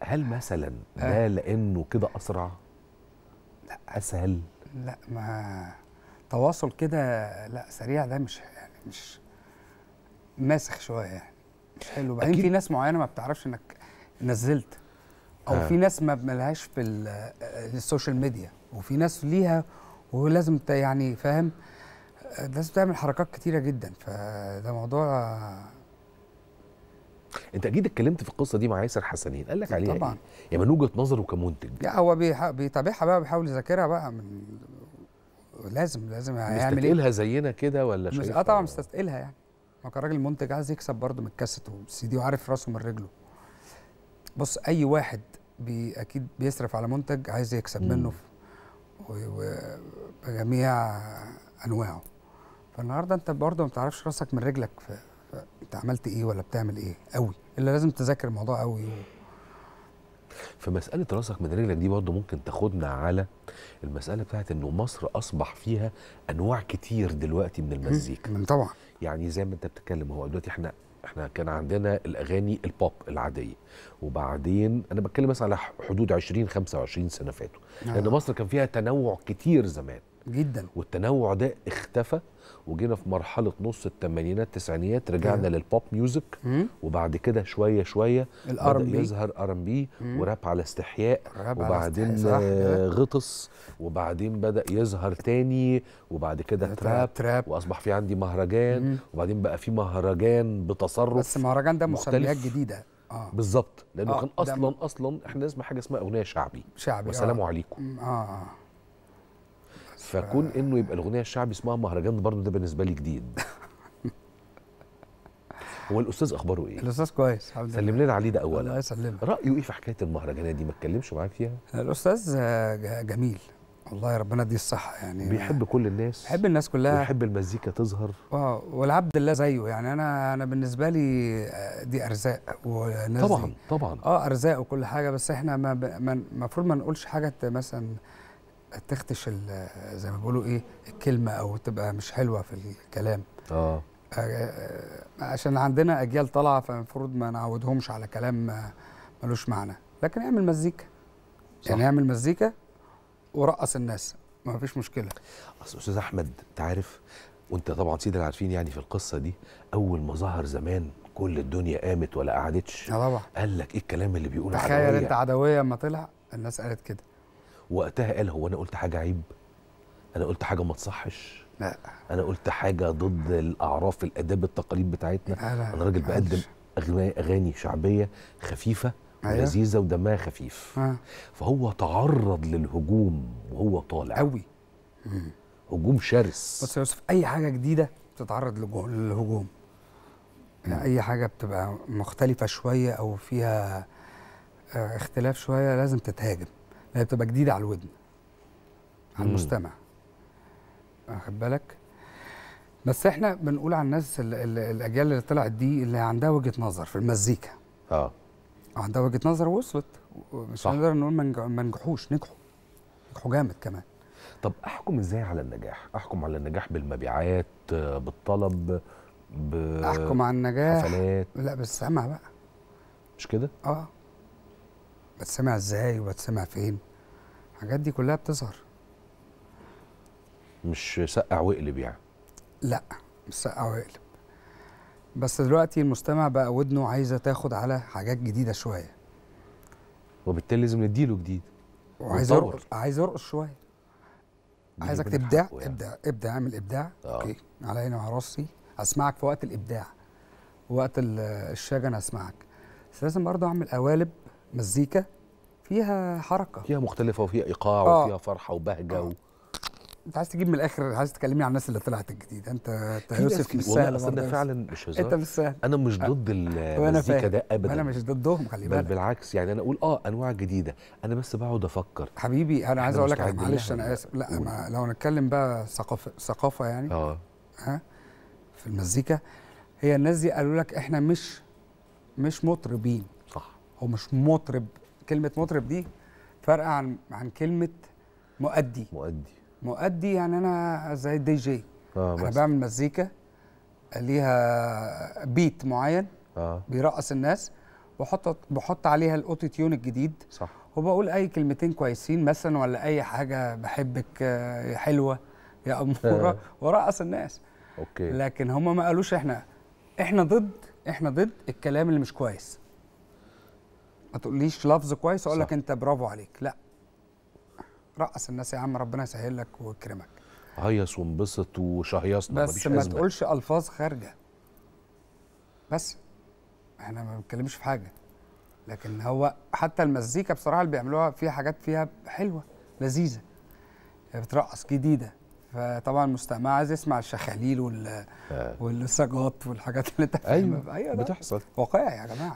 هل مثلا ده آه. لانه كده اسرع لا اسهل لا ما تواصل كده لا سريع ده مش يعني مش ماسخ شويه يعني مش حلو بعدين في ناس معينه ما بتعرفش انك نزلت او آه. في ناس ما ملهاش في آه، السوشيال ميديا وفي ناس ليها ولازم يعني فاهم آه، لازم تعمل حركات كتيره جدا فده موضوع انت اكيد اتكلمت في القصه دي مع ياسر حسنين قال لك عليها طبعا يعني, يعني من وجهه نظره كمنتج لا هو بيتابعها بقى بيحاول يذاكرها بقى من لازم لازم يعمل إيه؟ مستثقلها زينا كده ولا مش اه طبعا مستثقلها يعني ما كان راجل منتج عايز يكسب برضه من الكاسيت والسي دي وعارف راسه من رجله بص اي واحد بي اكيد بيصرف على منتج عايز يكسب مم. منه بجميع انواعه فالنهارده انت برضه ما بتعرفش راسك من رجلك في انت عملت ايه ولا بتعمل ايه قوي اللي لازم تذاكر الموضوع قوي و... في مسألة راسك من رجلك دي برضه ممكن تاخدنا على المسألة بتاعت إنه مصر أصبح فيها أنواع كتير دلوقتي من المزيكا. طبعا. يعني زي ما أنت بتتكلم هو دلوقتي إحنا إحنا كان عندنا الأغاني البوب العادية وبعدين أنا بتكلم مثلا على حدود 20 25 سنة فاتوا آه. لأن مصر كان فيها تنوع كتير زمان. جدا والتنوع ده اختفى وجينا في مرحله نص الثمانينات التسعينيات رجعنا للبوب ميوزك وبعد كده شويه شويه بدا يظهر ار ام بي وراب على استحياء وبعدين استحياء غطس وبعدين بدا يظهر تاني وبعد كده تراب, تراب واصبح في عندي مهرجان مم. وبعدين بقى في مهرجان بتصرف بس مهرجان ده مسميات جديده آه. بالظبط لانه آه. كان اصلا اصلا احنا نسمع حاجه اسمها اغنيه شعبي شعبي آه. والسلام آه. عليكم اه فكون آه. انه يبقى الاغنيه الشعبي اسمها مهرجان برضه ده بالنسبه لي جديد هو الاستاذ اخباره ايه الاستاذ كويس الحمد لله سلم لنا عليه ده اولا الله يسلمك رايه ايه في حكايه المهرجانات دي ما اتكلمش معاك فيها الاستاذ جميل والله ربنا يديه الصحه يعني بيحب كل الناس بيحب الناس كلها بيحب المزيكا تظهر اه والعبد الله زيه يعني انا انا بالنسبه لي آه، دي ارزاق وناس طبعا دي طبعا اه ارزاق وكل حاجه بس احنا ما, المفروض ما نقولش حاجه مثلا تختش زي ما بيقولوا ايه الكلمه او تبقى مش حلوه في الكلام اه, آه،, آه، عشان عندنا اجيال طالعه فالمفروض ما نعودهمش على كلام ملوش معنى لكن اعمل مزيكا يعني اعمل مزيكا ورقص الناس ما فيش مشكله اصل استاذ احمد انت عارف وانت طبعا سيدنا عارفين يعني في القصه دي اول ما ظهر زمان كل الدنيا قامت ولا قعدتش طبعا قال لك ايه الكلام اللي بيقول عدويه تخيل انت عدويه اما طلع الناس قالت كده وقتها قال هو انا قلت حاجه عيب انا قلت حاجه ما تصحش لا انا قلت حاجه ضد الاعراف الاداب التقاليد بتاعتنا لا لا انا راجل بقدم اغاني شعبيه خفيفه أيوه. ولذيذه ودمها خفيف آه. فهو تعرض للهجوم وهو طالع قوي هجوم شرس بص يا يوسف اي حاجه جديده بتتعرض للهجوم يعني اي حاجه بتبقى مختلفه شويه او فيها آه، اختلاف شويه لازم تتهاجم هي بتبقى جديده على الودن على المستمع واخد بالك بس احنا بنقول على الناس الاجيال اللي طلعت دي اللي عندها وجهه نظر في المزيكا اه, آه، عندها وجهه نظر وصلت مش هنقدر نقول ما نجحوش نجحوا نجحوا جامد كمان طب احكم ازاي على النجاح احكم على النجاح بالمبيعات بالطلب ب احكم على النجاح حفلات لا سامع بقى مش كده اه بتسمع ازاي وبتسمع فين الحاجات دي كلها بتظهر مش سقع واقلب يعني لا مش سقع واقلب بس دلوقتي المستمع بقى ودنه عايزه تاخد على حاجات جديده شويه وبالتالي لازم نديله جديد وعايز يرقص عايز يرقص شويه عايزك تبدع يعني. ابدع ابدع اعمل ابداع آه. اوكي على عيني راسي اسمعك في وقت الابداع وقت الشجن اسمعك بس لازم برضه اعمل قوالب مزيكا فيها حركه فيها مختلفه وفيها ايقاع آه. وفيها فرحه وبهجه آه. و... انت عايز تجيب من الاخر عايز تكلمني عن الناس اللي طلعت الجديده انت انت يوسف مش سهل انا فعلا مش هزار انت مش سهل انا مش آه. ضد المزيكا ده ابدا انا مش ضدهم خلي بالك بل بالعكس يعني انا اقول اه انواع جديده انا بس بقعد افكر حبيبي انا عايز اقول لك معلش انا اسف لا ما لو نتكلم بقى ثقافه ثقافه يعني اه ها في المزيكا هي الناس دي قالوا لك احنا مش مش مطربين هو مش مطرب كلمه مطرب دي فارقه عن عن كلمه مؤدي مؤدي مؤدي يعني انا زي الدي جي آه انا بس. بعمل مزيكا ليها بيت معين آه. بيرقص الناس بحط بحط عليها الاوتو تيون الجديد صح وبقول اي كلمتين كويسين مثلا ولا اي حاجه بحبك آه، يا حلوه يا اموره آه. ورقص الناس اوكي لكن هم ما قالوش احنا احنا ضد احنا ضد الكلام اللي مش كويس ما تقوليش لفظ كويس اقول لك انت برافو عليك لا رقص الناس يا عم ربنا يسهل لك ويكرمك هيص وانبسط وشهيصنا بس ما تقولش الفاظ خارجه بس احنا ما بنتكلمش في حاجه لكن هو حتى المزيكا بصراحه اللي بيعملوها فيها حاجات فيها حلوه لذيذه بترقص جديده فطبعا المستمع عايز يسمع الشخاليل وال آه. والسجاط والحاجات اللي انت ايوه ايوه بتحصل واقعي يا جماعه